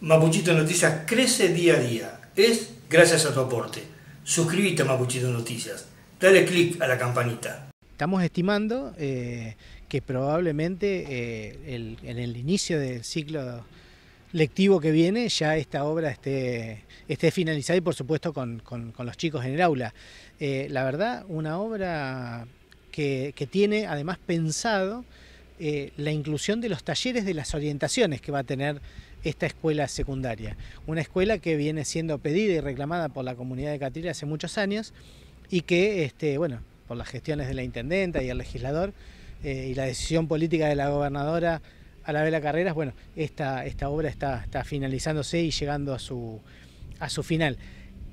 Mapuchito Noticias crece día a día. Es gracias a tu aporte. Suscríbete a Mapuchito Noticias. Dale click a la campanita. Estamos estimando eh, que probablemente eh, en el inicio del ciclo lectivo que viene ya esta obra esté, finalizada y por supuesto con, los chicos en el aula. Eh, la verdad, una obra que tiene además pensado eh, la inclusión de los talleres de las orientaciones que va a tener esta escuela secundaria. Una escuela que viene siendo pedida y reclamada por la comunidad de Catilia hace muchos años y que, este, bueno, por las gestiones de la intendenta y el legislador eh, y la decisión política de la gobernadora a la vela Carreras, bueno, esta, esta obra está, finalizándose y llegando a su, a su final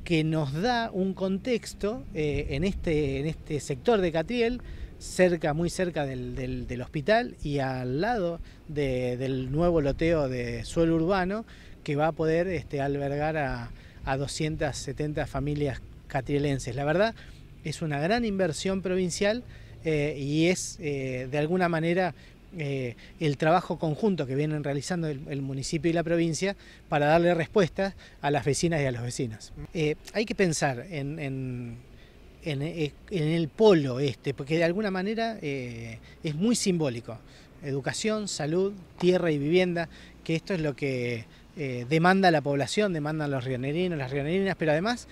que nos da un contexto eh, en, este, en este sector de Catriel, cerca, muy cerca del, hospital y al lado del nuevo loteo de suelo urbano que va a poder este, albergar a, a 270 familias catrielenses. La verdad, es una gran inversión provincial eh, y es eh, de alguna manera eh, el trabajo conjunto que vienen realizando el, municipio y la provincia para darle respuesta a las vecinas y a los vecinos. Eh, hay que pensar eh, en, el polo este, porque de alguna manera es muy simbólico. Educación, salud, tierra y vivienda, que esto es lo que demanda la población, demandan los rionerinos, las rionerinas, pero además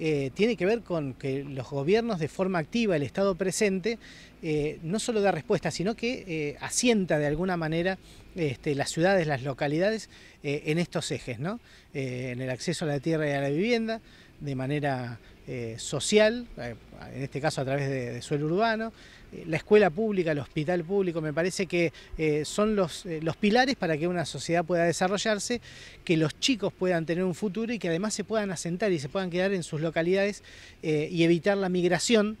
eh, tiene que ver con que los gobiernos de forma activa, el Estado presente, eh, no solo da respuesta, sino que eh, asienta de alguna manera este, las ciudades, las localidades en estos ejes, ¿no? en el acceso a la tierra y a la vivienda, de manera eh, social, eh, en este caso a través de, suelo urbano, eh, la escuela pública, el hospital público, me parece que son los, pilares para que una sociedad pueda desarrollarse, que los chicos puedan tener un futuro y que además se puedan asentar y se puedan quedar en sus localidades y evitar la migración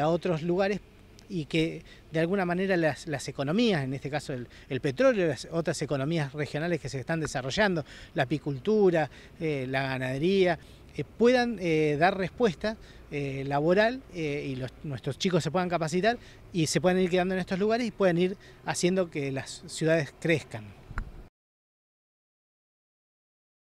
a otros lugares y que de alguna manera las, economías, en este caso el, el, petróleo, las otras economías regionales que se están desarrollando, la apicultura, la ganadería, eh, puedan eh, dar respuesta eh, laboral y los, nuestros chicos se puedan capacitar y se puedan ir quedando en estos lugares y puedan ir haciendo que las ciudades crezcan.